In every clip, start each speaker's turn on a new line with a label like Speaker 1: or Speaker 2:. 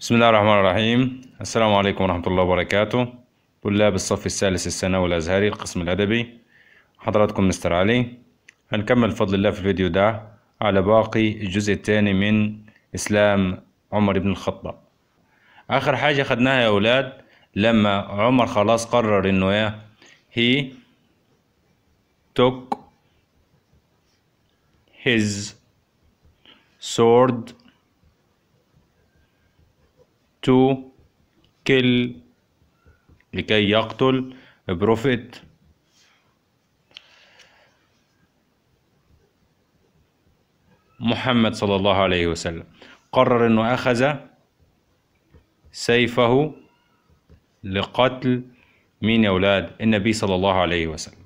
Speaker 1: بسم الله الرحمن الرحيم السلام عليكم ورحمة الله وبركاته طلاب الصف الثالث الثانوي الأزهري القسم الأدبي حضراتكم مستر علي هنكمل بفضل الله في الفيديو ده على باقي الجزء الثاني من إسلام عمر بن الخطاب آخر حاجة خدناها يا أولاد لما عمر خلاص قرر إنه إيه he took his sword to kill لكي يقتل بروفيت محمد صلى الله عليه وسلم قرر انه اخذ سيفه لقتل مين يا اولاد النبي صلى الله عليه وسلم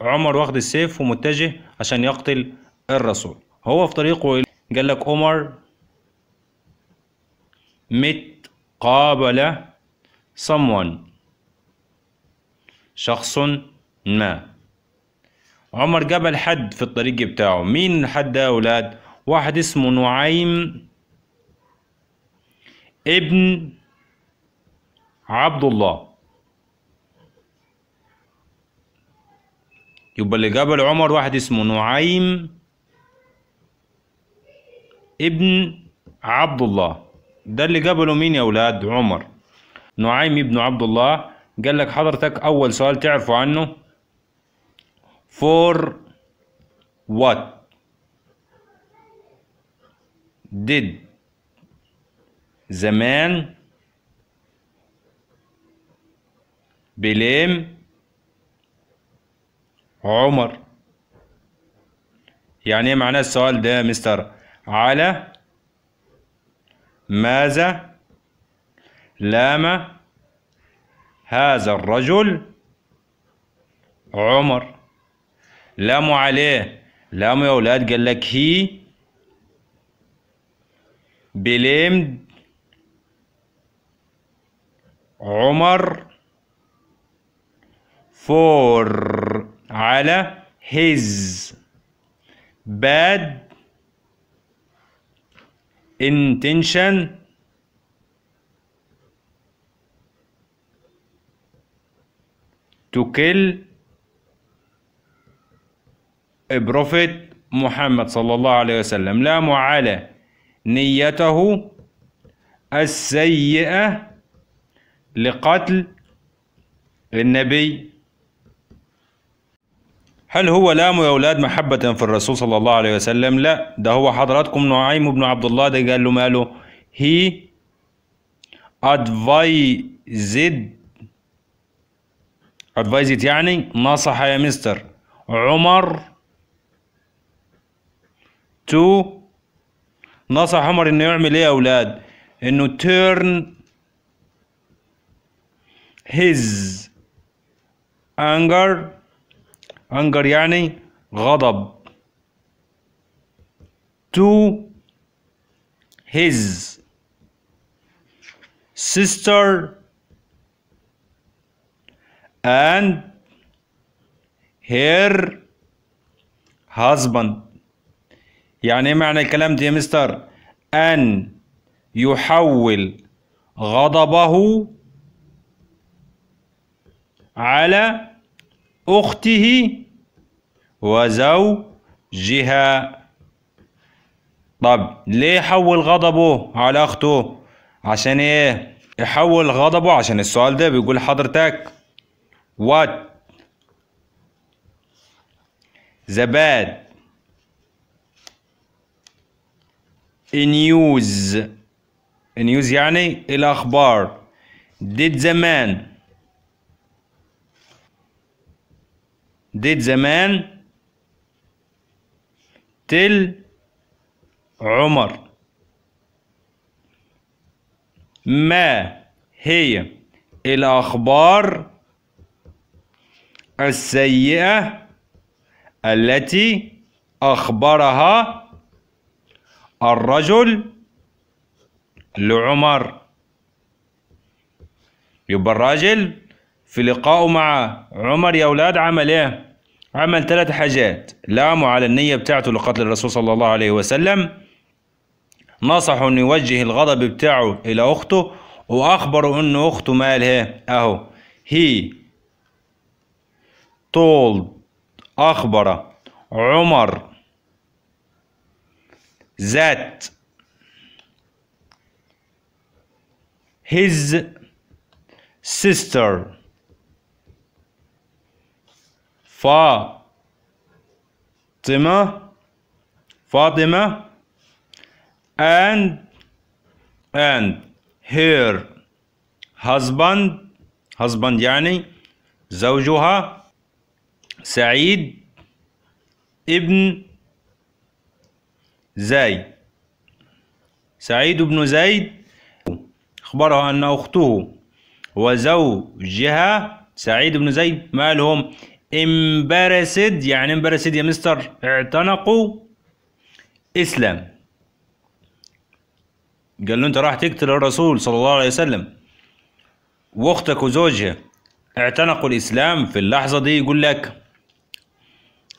Speaker 1: عمر واخد السيف ومتجه عشان يقتل الرسول هو في طريقه قال لك عمر مت قابل someone شخص ما عمر قابل حد في الطريق بتاعه مين الحد ده يا أولاد واحد اسمه نعيم ابن عبد الله يبقى اللي قابل عمر واحد اسمه نعيم ابن عبد الله ده اللي قبله مين يا اولاد عمر نعيم بن عبد الله قال لك حضرتك أول سؤال تعرفوا عنه for what did the man blame عمر يعني ايه معناه السؤال ده مستر على ماذا لام هذا الرجل عمر لاموا عليه لاموا يا أولاد قال لك هي بليمد عمر فور على his bad intention to kill a prophet محمد صلى الله عليه وسلم لا معالى نيته السيئة لقتل النبي هل هو لام يا أولاد محبة في الرسول صلى الله عليه وسلم لا ده هو حضراتكم نعيم بن عبد الله ده قال له ماله he advised advised يعني نصح يا مستر عمر تو نصح عمر انه يعمل ايه يا اولاد انه turn his anger أنجر يعني غضب to his sister and her husband يعني ايه معنى الكلام ده يا مستر ان يحول غضبه على أخته وزوجها طب ليه يحول غضبه على أخته عشان إيه يحول غضبه عشان السؤال ده بيقول حضرتك what the bad news news يعني الأخبار did the man ديت زمان تل عمر ما هي الأخبار السيئة التي أخبرها الرجل لعمر يبقى الراجل في لقائه مع عمر يا اولاد عمل ايه عمل ثلاث حاجات لاموا على النية بتاعته لقتل الرسول صلى الله عليه وسلم نصحوا انه يوجه الغضب بتاعه الى اخته واخبروا ان اخته مال إيه؟ اهو هي told اخبر عمر ذات his sister فاطمة فاطمة and and her husband, husband يعني زوجها سعيد ابن زيد سعيد بن زيد أخبرها أن أخته وزوجها سعيد بن زيد مالهم embarrassed يعني embarrassed يا مستر اعتنقوا اسلام قال له انت راح تقتل الرسول صلى الله عليه وسلم واختك وزوجها اعتنقوا الاسلام في اللحظه دي يقول لك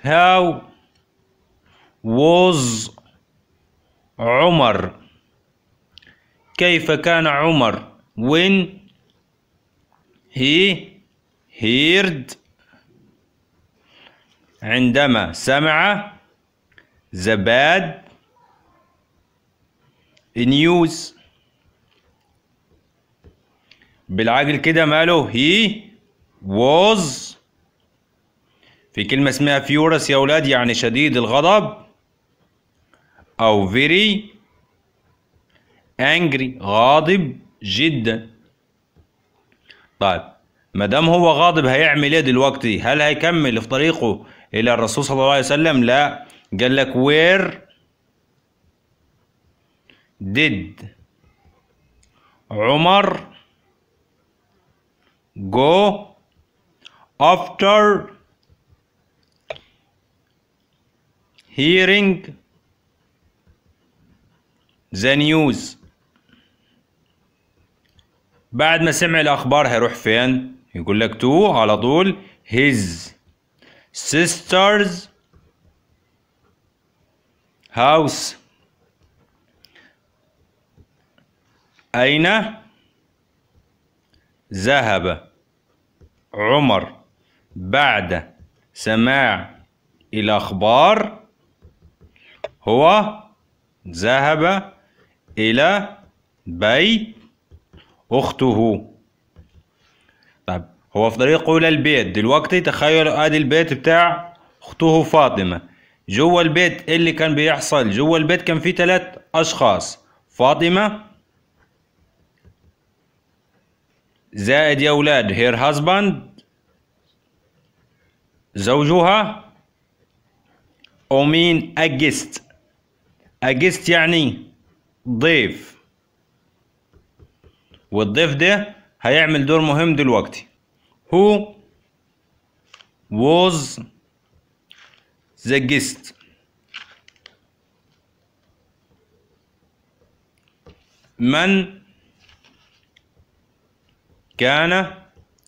Speaker 1: how was عمر كيف كان عمر when he heard عندما سمع the bad news بالعجل كده ماله he was في كلمة اسمها فيورس يا أولاد يعني شديد الغضب أو very angry غاضب جدا طيب دام هو غاضب هيعمل ايه دلوقتي هل هيكمل في طريقه إلى الرسول صلى الله عليه وسلم لا قال لك وير did عمر go after hearing the news بعد ما سمع الأخبار هيروح فين؟ يقول لك تو على طول his sisters house أين ذهب عمر بعد سماع الأخبار هو ذهب إلى بيت أخته هو في طريقه إلى البيت دلوقتي تخيلوا أدي البيت بتاع أخته فاطمة جوا البيت اللي كان بيحصل جوا البيت كان في تلات أشخاص فاطمة زائد يا أولاد هير هازباند زوجها ومين أجست أجست يعني ضيف والضيف ده هيعمل دور مهم دلوقتي هو was the guest? من كان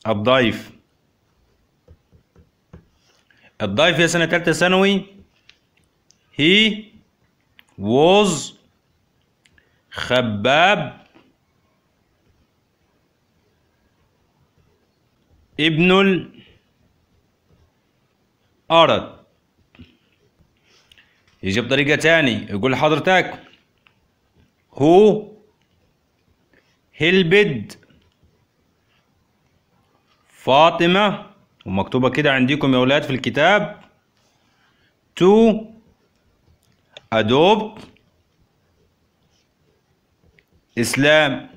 Speaker 1: الضيف الضيف يا سنة تالتة ثانوي he was خباب ابن الأرض يجي بطريقة تاني يقول لحضرتك هو هلبد فاطمة ومكتوبة كده عندكم يا ولاد في الكتاب تو أدوب إسلام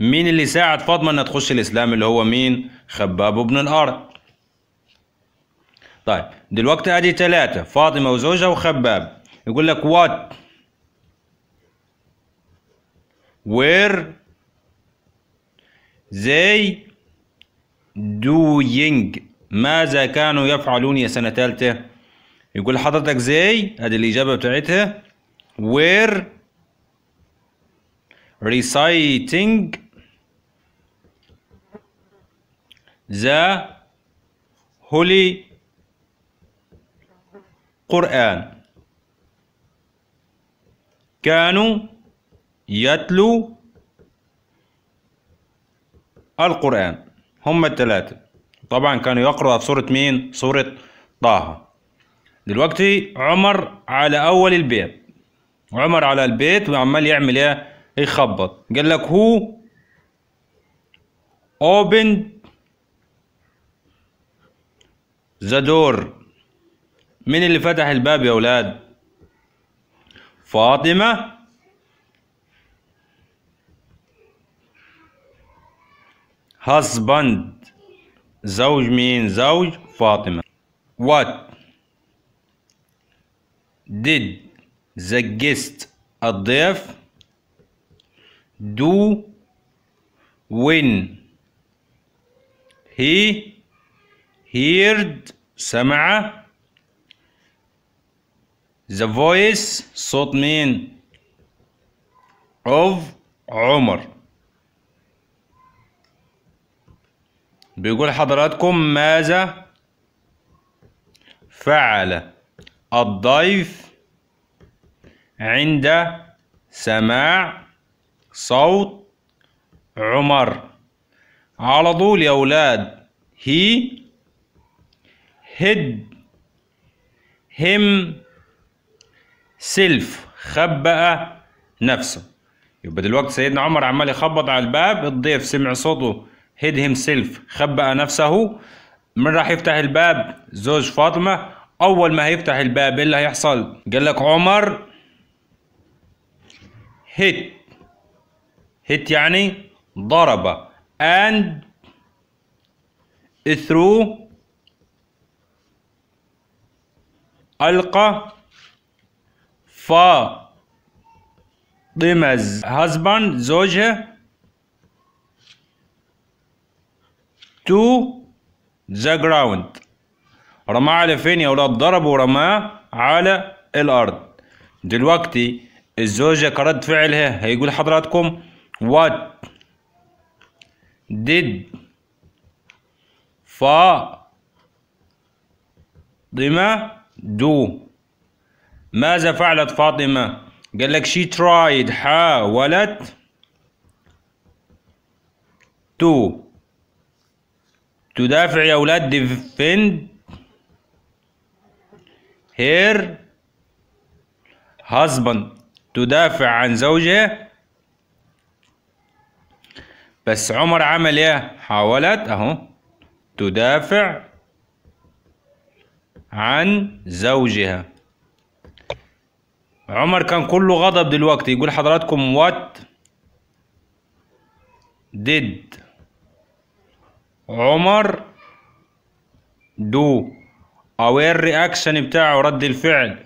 Speaker 1: مين اللي ساعد فاطمة انها تخش الاسلام اللي هو مين خباب بن الارض طيب دلوقتي ادي ثلاثة فاطمة وزوجها وخباب يقول لك وات وير زي دوينج ماذا كانوا يفعلون يا سنة ثالثة يقول حضرتك زي هذه الإجابة بتاعتها وير ريسايتنج the holy Quran كانوا يتلو القرآن هم الثلاثة طبعا كانوا يقرأ في سورة مين سورة طه دلوقتي عمر على أول البيت عمر على البيت وعمال يعمل ايه يخبط قال لك هو opened ذا دور مين اللي فتح الباب يا ولاد فاطمة husband زوج مين زوج فاطمة what did the guest الضيف do when he heard سمع the voice صوت مين of عمر بيقول حضراتكم ماذا فعل الضيف عند سماع صوت عمر على طول يا أولاد هي هيد هم سيلف خبأ نفسه يبقى دلوقتي سيدنا عمر عمال يخبط على الباب الضيف سمع صوته هيد هم سيلف خبأ نفسه من راح يفتح الباب زوج فاطمة أول ما هيفتح الباب إيه اللي هيحصل قال لك عمر هيت هيت يعني ضرب and through ألقى Fadima's هزبان زوجها to the ground رماه على فين يا أولاد ضربوا ورماه على الأرض دلوقتي الزوجة كرد فعلها هيقول حضراتكم what did فاطمة دو ماذا فعلت فاطمة قال لك she tried حاولت to تدافع يا أولاد defend her husband تدافع عن زوجها بس عمر عمل ايه حاولت اهو تدافع عن زوجها عمر كان كله غضب دلوقتي يقول حضراتكم وات ديد عمر دو او ايه الرياكشن بتاعه رد الفعل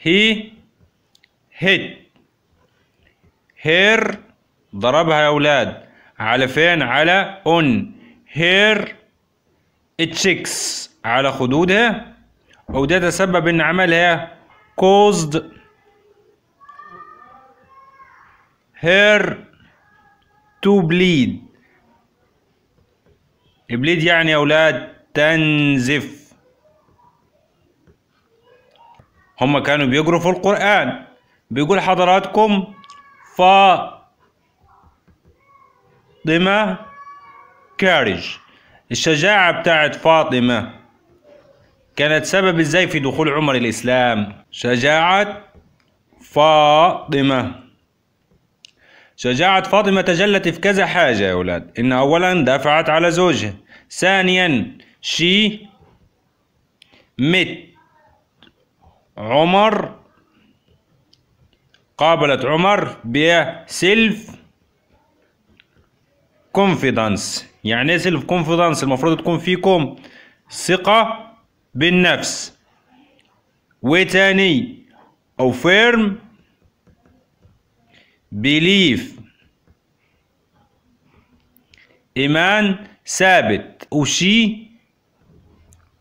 Speaker 1: هي هيد هير ضربها يا أولاد على فين على اون هير اتشيكس على خدودها وده تسبب ان عملها caused هير تو بليد بليد يعني يا أولاد تنزف هم كانوا بيقروا في القرآن بيقول حضراتكم فاطمة كارج الشجاعة بتاعت فاطمة كانت سبب ازاي في دخول عمر الإسلام شجاعة فاطمة شجاعة فاطمة تجلت في كذا حاجة يا أولاد إن أولا دافعت على زوجها ثانيا شي مت عمر قابلت عمر بسيلف كونفيدنس يعني ايه سيلف كونفيدنس المفروض تكون فيكم ثقة بالنفس وتاني أو فيرم بليف إيمان ثابت وشي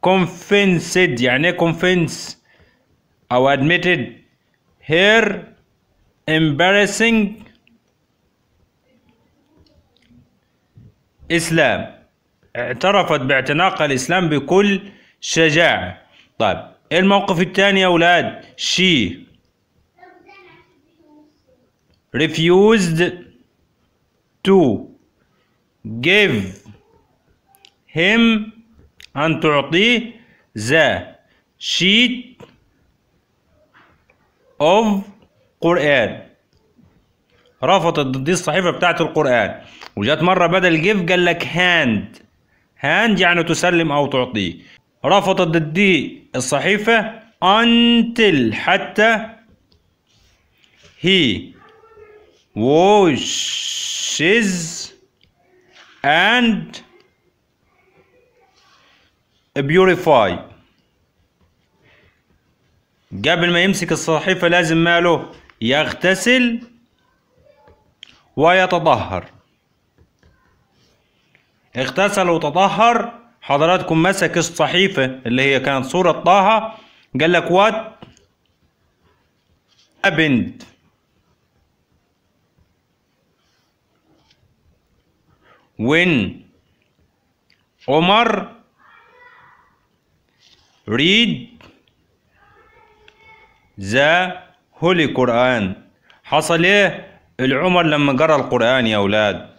Speaker 1: كونفينسد يعني ايه كونفينس أو ادميتد هير embarrassing إسلام اعترفت باعتناق الإسلام بكل شجاعة طيب إيه الموقف الثاني يا أولاد she refused to give him أن تعطيه the sheet of قرآن رفضت دي الصحيفة بتاعت القرآن وجات مرة بدل جيف قال لك هاند هاند يعني تسلم أو تعطيه رفضت دي الصحيفة until حتى he washes and purify قبل ما يمسك الصحيفة لازم ماله يغتسل ويتطهر اغتسل وتطهر حضراتكم مسك الصحيفة اللي هي كانت صورة طه قال لك وات أبند وين عمر ريد ذا هولي قرآن حصل ايه العمر لما قرأ القرآن يا أولاد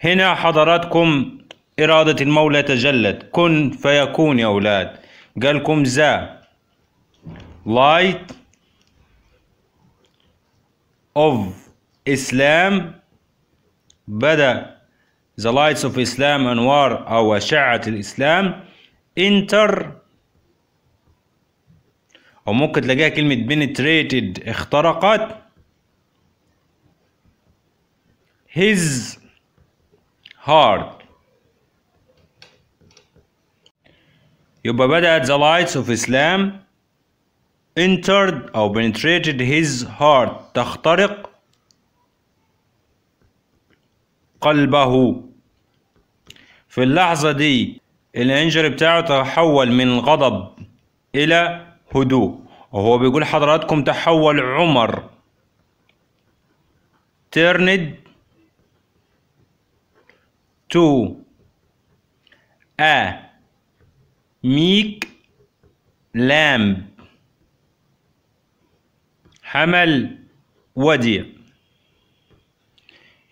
Speaker 1: هنا حضراتكم إرادة المولى تجلت كن فيكون يا أولاد قالكم زا light of Islam بدأ the lights of Islam أنوار أو أشعة الإسلام انتر او ممكن تلاقيها كلمة بنتريتد اخترقت his heart يبقى بدأت the lights of Islam entered أو penetrated his heart تخترق قلبه في اللحظة دي الانجري بتاعه تحول من غضب الى هدوء وهو بيقول حضراتكم تحول عمر turned to a meek lamb حمل وديع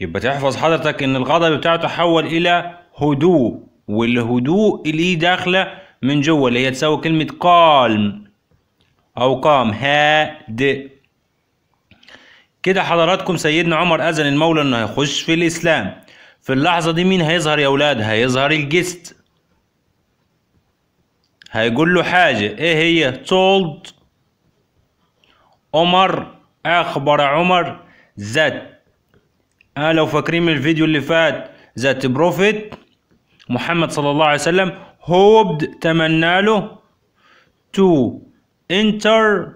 Speaker 1: يبقى تحفظ حضرتك ان الغضب بتاعه تحول الى هدوء والهدوء اللي داخله من جوه اللي هي تساوي كلمه قالم او قام هادئ كده حضراتكم سيدنا عمر اذن المولى انه هيخش في الاسلام في اللحظه دي مين هيظهر يا اولاد هيظهر الجست هيقول له حاجه ايه هي تولد عمر اخبر عمر ذات اه لو فاكرين من الفيديو اللي فات ذات بروفيت محمد صلى الله عليه وسلم hoped تمنى له to enter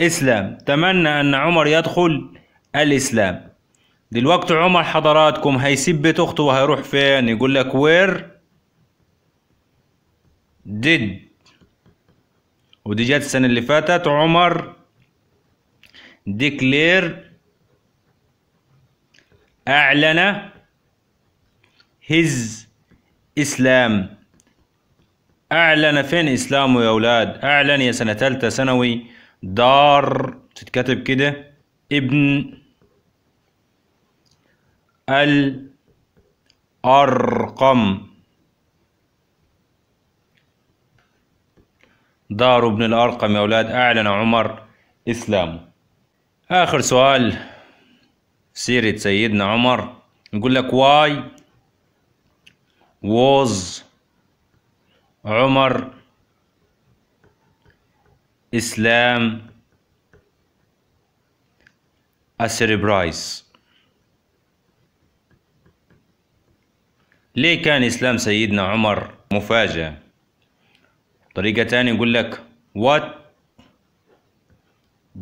Speaker 1: إسلام تمنى أن عمر يدخل الإسلام دلوقتي عمر حضراتكم هيسيب بيت أخته وهيروح فين يقول لك where did ودي جت السنة اللي فاتت عمر declare أعلن his Islam أعلن فين إسلامه يا أولاد أعلن يا سنة تالتة ثانوي دار تتكتب كده ابن الأرقم دار ابن الأرقم يا أولاد أعلن عمر إسلامه آخر سؤال سيرة سيدنا عمر نقول لك why was عمر إسلام a surprise ليه كان إسلام سيدنا عمر مفاجأة طريقة تانية يقول لك what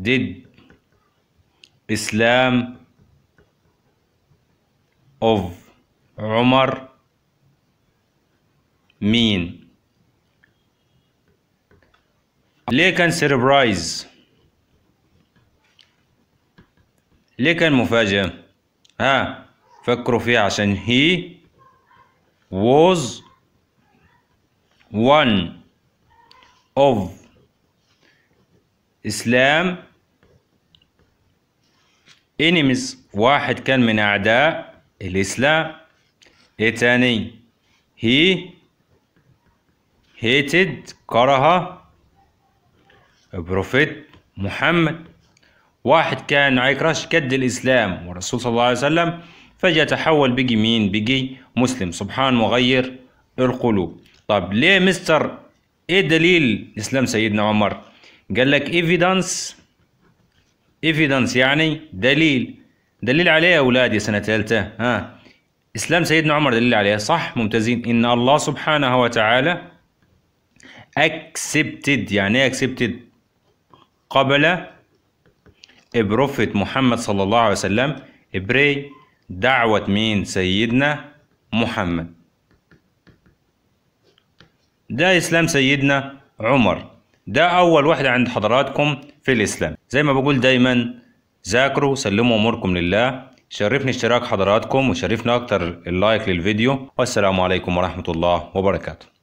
Speaker 1: did اسلام of عمر مين ليه كان سيربرايز ليه كان مفاجأة ها فكروا فيها عشان هي was one of إسلام enemies واحد كان من أعداء الإسلام ايه تاني he هيتد كره بروفيت محمد واحد كان عيكراش كد الإسلام والرسول صلى الله عليه وسلم فجأة تحول بقي مين بقي مسلم سبحان مغير القلوب طب ليه مستر ايه دليل اسلام سيدنا عمر قال لك ايفيدنس ايفيدنس يعني دليل دليل عليه يا اولاد يا سنه ثالثه ها اسلام سيدنا عمر دليل عليه صح ممتازين ان الله سبحانه وتعالى accepted يعني ايه accepted قبل بروفيت محمد صلى الله عليه وسلم ابري دعوة مين سيدنا محمد ده إسلام سيدنا عمر ده أول واحدة عند حضراتكم في الإسلام زي ما بقول دايما ذاكروا سلموا أموركم لله شرفني اشتراك حضراتكم وشرفنا أكتر اللايك للفيديو والسلام عليكم ورحمة الله وبركاته